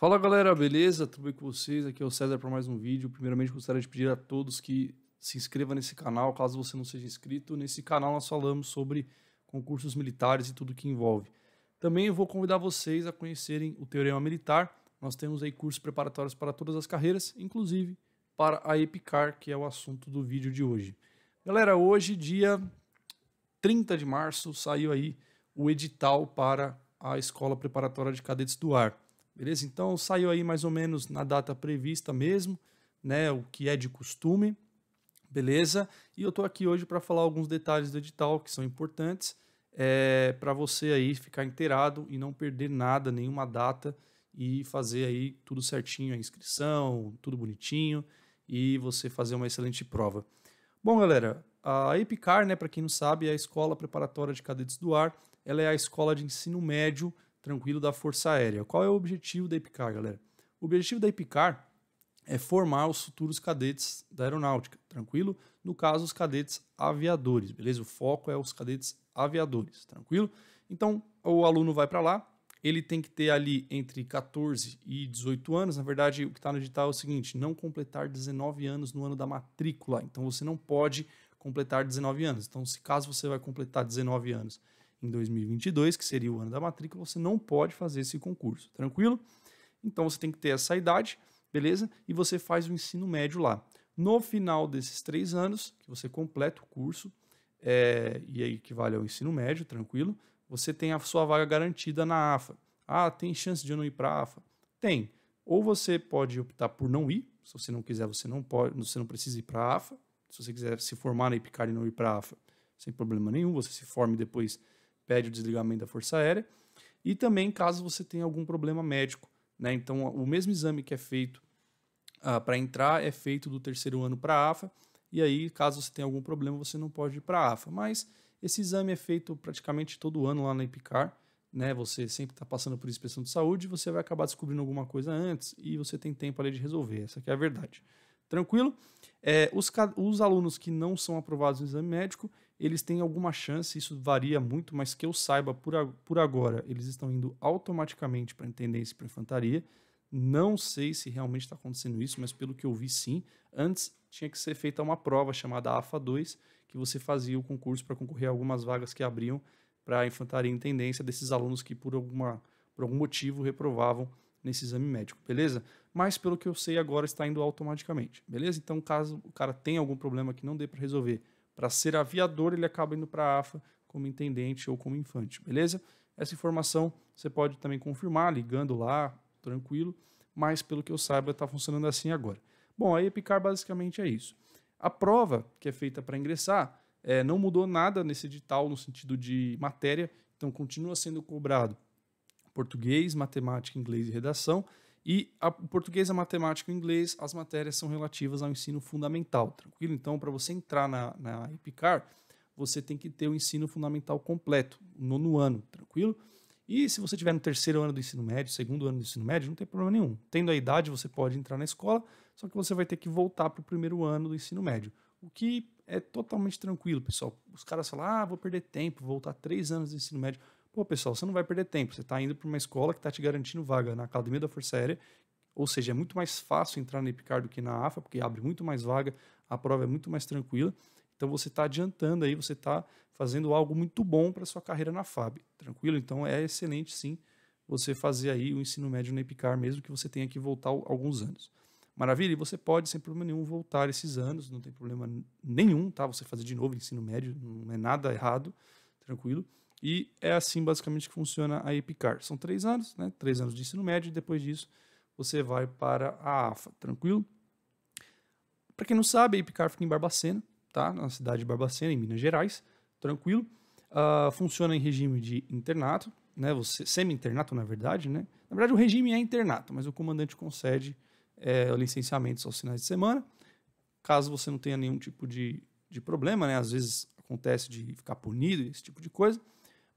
Fala galera, beleza? Tudo bem com vocês? Aqui é o César para mais um vídeo. Primeiramente gostaria de pedir a todos que se inscreva nesse canal, caso você não seja inscrito. Nesse canal nós falamos sobre concursos militares e tudo que envolve. Também eu vou convidar vocês a conhecerem o Teorema Militar. Nós temos aí cursos preparatórios para todas as carreiras, inclusive para a EPICAR, que é o assunto do vídeo de hoje. Galera, hoje, dia 30 de março, saiu aí o edital para a Escola Preparatória de Cadetes do Ar beleza? Então saiu aí mais ou menos na data prevista mesmo, né, o que é de costume, beleza? E eu tô aqui hoje para falar alguns detalhes do edital que são importantes é, para você aí ficar inteirado e não perder nada, nenhuma data e fazer aí tudo certinho a inscrição, tudo bonitinho e você fazer uma excelente prova. Bom, galera, a EPICAR, né, para quem não sabe, é a Escola Preparatória de Cadetes do Ar. Ela é a escola de ensino médio tranquilo da Força Aérea. Qual é o objetivo da IPCAR, galera? O objetivo da IPCAR é formar os futuros cadetes da aeronáutica, tranquilo? No caso, os cadetes aviadores, beleza? O foco é os cadetes aviadores, tranquilo? Então, o aluno vai para lá, ele tem que ter ali entre 14 e 18 anos. Na verdade, o que está no edital é o seguinte: não completar 19 anos no ano da matrícula. Então, você não pode completar 19 anos. Então, se caso você vai completar 19 anos em 2022, que seria o ano da matrícula, você não pode fazer esse concurso, tranquilo? Então você tem que ter essa idade, beleza? E você faz o ensino médio lá. No final desses três anos, que você completa o curso, é, e aí equivale ao ensino médio, tranquilo, você tem a sua vaga garantida na AFA. Ah, tem chance de eu não ir para a AFA? Tem. Ou você pode optar por não ir, se você não quiser, você não pode, você não precisa ir para a AFA. Se você quiser se formar na IPCAR e não ir para a AFA, sem problema nenhum, você se forme depois pede o desligamento da Força Aérea. E também caso você tenha algum problema médico. Né? Então, o mesmo exame que é feito ah, para entrar é feito do terceiro ano para a AFA. E aí, caso você tenha algum problema, você não pode ir para a AFA. Mas esse exame é feito praticamente todo ano lá na IPCAR. Né? Você sempre está passando por inspeção de saúde, você vai acabar descobrindo alguma coisa antes e você tem tempo ali de resolver. Essa é a verdade. Tranquilo? É, os, os alunos que não são aprovados no exame médico, eles têm alguma chance, isso varia muito, mas que eu saiba por, a, por agora, eles estão indo automaticamente para intendência e para infantaria. Não sei se realmente está acontecendo isso, mas pelo que eu vi, sim. Antes tinha que ser feita uma prova chamada AFA 2, que você fazia o concurso para concorrer a algumas vagas que abriam para infantaria e intendência desses alunos que por, alguma, por algum motivo reprovavam nesse exame médico, beleza? Mas pelo que eu sei agora está indo automaticamente, beleza? Então, caso o cara tenha algum problema que não dê para resolver para ser aviador, ele acaba indo para a AFA como intendente ou como infante, beleza? Essa informação você pode também confirmar ligando lá, tranquilo, mas pelo que eu saiba está funcionando assim agora. Bom, aí EPICAR basicamente é isso. A prova que é feita para ingressar é, não mudou nada nesse edital no sentido de matéria, então continua sendo cobrado português, matemática, inglês e redação, e a, o português, a matemática e o inglês, as matérias são relativas ao ensino fundamental, tranquilo? Então, para você entrar na, na IPCAR, você tem que ter o ensino fundamental completo, nono ano, tranquilo? E se você tiver no terceiro ano do ensino médio, segundo ano do ensino médio, não tem problema nenhum. Tendo a idade, você pode entrar na escola, só que você vai ter que voltar para o primeiro ano do ensino médio. O que é totalmente tranquilo, pessoal. Os caras falam, ah, vou perder tempo, voltar três anos do ensino médio. Pô, pessoal, você não vai perder tempo. Você está indo para uma escola que está te garantindo vaga na Academia da Força Aérea, ou seja, é muito mais fácil entrar na IPCAR do que na AFA, porque abre muito mais vaga, a prova é muito mais tranquila. Então você está adiantando aí, você está fazendo algo muito bom para sua carreira na FAB. Tranquilo? Então é excelente sim você fazer aí o ensino médio na IPCAR, mesmo que você tenha que voltar alguns anos. Maravilha? E você pode, sem problema nenhum, voltar esses anos, não tem problema nenhum, tá? Você fazer de novo ensino médio, não é nada errado, tranquilo. E é assim basicamente que funciona a EPICAR. São três anos, né? Três anos de ensino médio e depois disso você vai para a AFA, tranquilo? Para quem não sabe, a EPICAR fica em Barbacena, tá? Na cidade de Barbacena, em Minas Gerais, tranquilo. Uh, funciona em regime de internato, né? Você semi-internato, na verdade, né? Na verdade, o regime é internato, mas o comandante concede é, licenciamentos aos finais de semana, caso você não tenha nenhum tipo de, de problema, né? Às vezes acontece de ficar punido, esse tipo de coisa.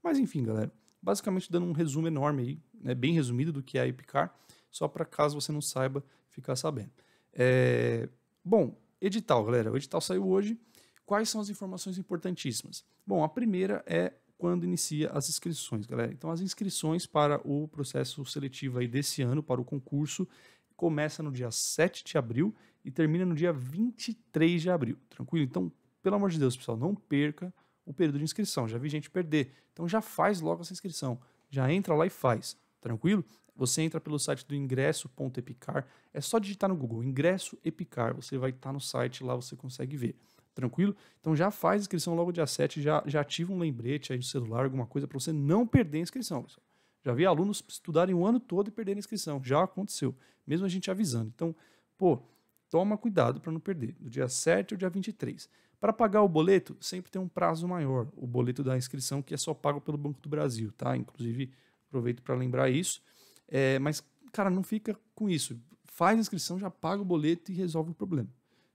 Mas enfim, galera, basicamente dando um resumo enorme aí, né, bem resumido do que é a IPCAR, só para caso você não saiba ficar sabendo. É... Bom, edital, galera, o edital saiu hoje. Quais são as informações importantíssimas? Bom, a primeira é quando inicia as inscrições, galera. Então, as inscrições para o processo seletivo aí desse ano, para o concurso, começa no dia 7 de abril e termina no dia 23 de abril, tranquilo? Então, pelo amor de Deus, pessoal, não perca o período de inscrição. Já vi gente perder. Então já faz logo essa inscrição. Já entra lá e faz. Tranquilo? Você entra pelo site do ingresso.epicar. É só digitar no Google ingresso Epicar. Você vai estar tá no site lá, você consegue ver. Tranquilo? Então já faz inscrição logo dia 7, já, já ativa um lembrete aí no celular, alguma coisa, para você não perder a inscrição, pessoal. Já vi alunos estudarem o ano todo e perderem a inscrição. Já aconteceu. Mesmo a gente avisando. Então, pô, toma cuidado para não perder. Do dia 7 ao dia 23. Para pagar o boleto, sempre tem um prazo maior, o boleto da inscrição, que é só pago pelo Banco do Brasil, tá? Inclusive, aproveito para lembrar isso. É, mas, cara, não fica com isso. Faz a inscrição, já paga o boleto e resolve o problema.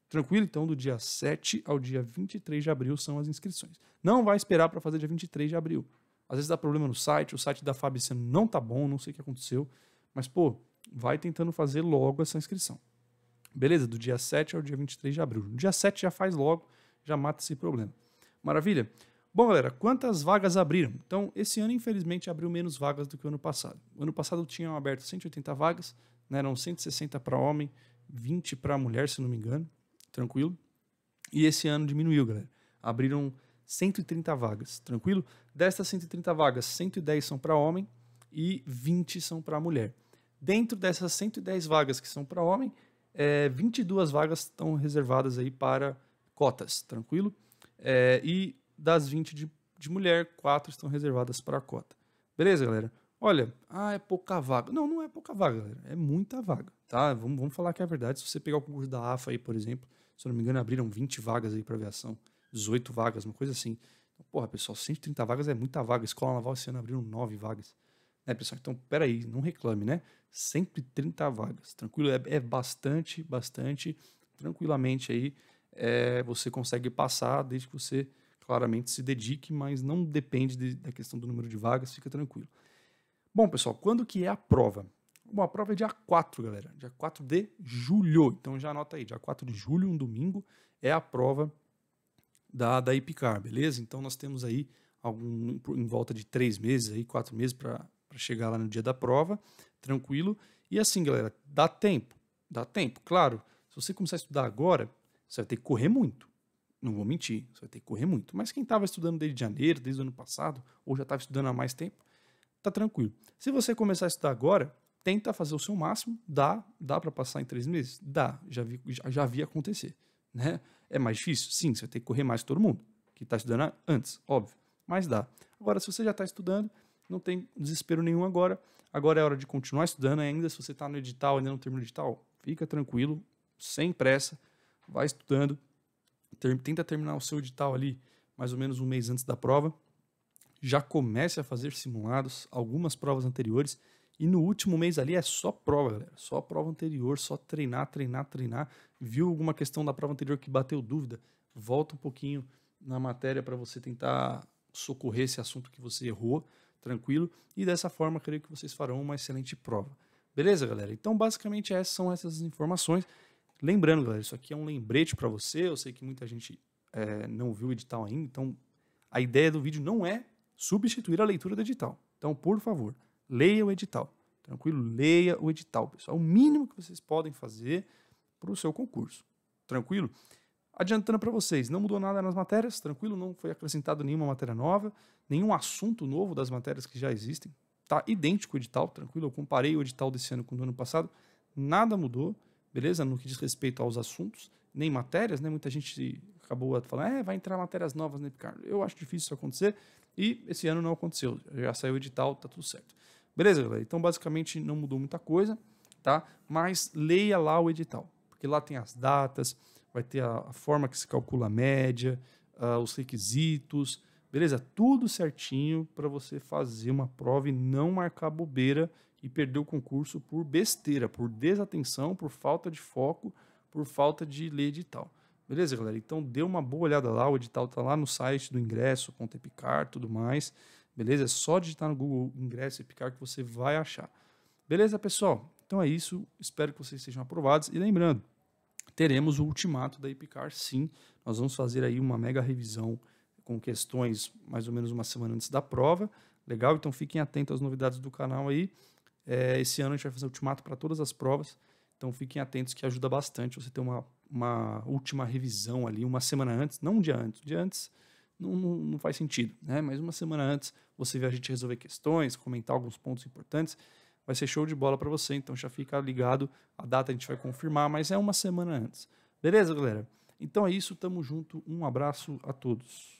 Tranquilo? Então, do dia 7 ao dia 23 de abril são as inscrições. Não vai esperar para fazer dia 23 de abril. Às vezes dá problema no site, o site da FABC não tá bom, não sei o que aconteceu. Mas, pô, vai tentando fazer logo essa inscrição. Beleza? Do dia 7 ao dia 23 de abril. No dia 7 já faz logo, já mata esse problema. Maravilha? Bom, galera, quantas vagas abriram? Então, esse ano, infelizmente, abriu menos vagas do que o ano passado. O ano passado tinham aberto 180 vagas, né? eram 160 para homem, 20 para mulher, se não me engano. Tranquilo? E esse ano diminuiu, galera. Abriram 130 vagas, tranquilo? Destas 130 vagas, 110 são para homem e 20 são para mulher. Dentro dessas 110 vagas que são para homem, é, eh, 22 vagas estão reservadas aí para cotas, tranquilo? É, e das 20 de, de mulher, 4 estão reservadas para a cota. Beleza, galera? Olha, ah, é pouca vaga. Não, não é pouca vaga, galera. É muita vaga, tá? Vamos, vamos falar que é a verdade. Se você pegar o concurso da AFA aí, por exemplo, se eu não me engano, abriram 20 vagas aí para aviação, 18 vagas, uma coisa assim. Então, porra, pessoal, 130 vagas é muita vaga. Escola Naval esse ano abriram 9 vagas. Né, pessoal? Então, peraí, não reclame, né? 130 vagas, tranquilo? É, é bastante, bastante, tranquilamente aí é, você consegue passar, desde que você claramente se dedique, mas não depende de, da questão do número de vagas, fica tranquilo. Bom, pessoal, quando que é a prova? Bom, a prova é dia 4, galera, dia 4 de julho, então já anota aí, dia 4 de julho, um domingo, é a prova da, da IPCAR, beleza? Então nós temos aí algum, em volta de três meses, aí, quatro meses para chegar lá no dia da prova, tranquilo. E assim, galera, dá tempo, dá tempo, claro, se você começar a estudar agora, você vai ter que correr muito. Não vou mentir, você vai ter que correr muito. Mas quem estava estudando desde janeiro, desde o ano passado, ou já estava estudando há mais tempo, tá tranquilo. Se você começar a estudar agora, tenta fazer o seu máximo. Dá, dá para passar em três meses? Dá, já vi, já, já vi acontecer. Né? É mais difícil? Sim, você vai ter que correr mais que todo mundo que está estudando antes, óbvio. Mas dá. Agora, se você já está estudando, não tem desespero nenhum agora. Agora é hora de continuar estudando ainda. Se você está no edital, ainda não termina o edital, fica tranquilo, sem pressa vai estudando, ter, tenta terminar o seu edital ali mais ou menos um mês antes da prova, já comece a fazer simulados, algumas provas anteriores, e no último mês ali é só prova, galera. Só prova anterior, só treinar, treinar, treinar. Viu alguma questão da prova anterior que bateu dúvida? Volta um pouquinho na matéria para você tentar socorrer esse assunto que você errou, tranquilo. E dessa forma, creio que vocês farão uma excelente prova. Beleza, galera? Então, basicamente, essas são essas informações. Lembrando, galera, isso aqui é um lembrete para você. Eu sei que muita gente é, não viu o edital ainda, então a ideia do vídeo não é substituir a leitura do edital. Então, por favor, leia o edital. Tranquilo? Leia o edital, pessoal. É o mínimo que vocês podem fazer para o seu concurso. Tranquilo? Adiantando para vocês, não mudou nada nas matérias, tranquilo? Não foi acrescentado nenhuma matéria nova, nenhum assunto novo das matérias que já existem. Está idêntico o edital, tranquilo? Eu comparei o edital desse ano com o do ano passado, nada mudou beleza? No que diz respeito aos assuntos, nem matérias, né? Muita gente acabou falando, é, vai entrar matérias novas, né, Ricardo? Eu acho difícil isso acontecer e esse ano não aconteceu. Já saiu o edital, tá tudo certo. Beleza, galera? Então, basicamente, não mudou muita coisa, tá? Mas leia lá o edital, porque lá tem as datas, vai ter a, a forma que se calcula a média, uh, os requisitos, Beleza? Tudo certinho para você fazer uma prova e não marcar bobeira e perder o concurso por besteira, por desatenção, por falta de foco, por falta de ler edital. Beleza, galera? Então dê uma boa olhada lá, o edital tá lá no site do ingresso, com Epicar, tudo mais. Beleza? É só digitar no Google ingresso Epicar que você vai achar. Beleza, pessoal? Então é isso, espero que vocês sejam aprovados e lembrando, teremos o ultimato da Epicar sim. Nós vamos fazer aí uma mega revisão com questões mais ou menos uma semana antes da prova. Legal? Então fiquem atentos às novidades do canal aí. É, esse ano a gente vai fazer ultimato para todas as provas. Então fiquem atentos que ajuda bastante você ter uma, uma última revisão ali, uma semana antes, não um dia antes. Um dia antes não, não, não, faz sentido, né? Mas uma semana antes você vê a gente resolver questões, comentar alguns pontos importantes, vai ser show de bola para você. Então já fica ligado, a data a gente vai confirmar, mas é uma semana antes. Beleza, galera? Então é isso, tamo junto, um abraço a todos.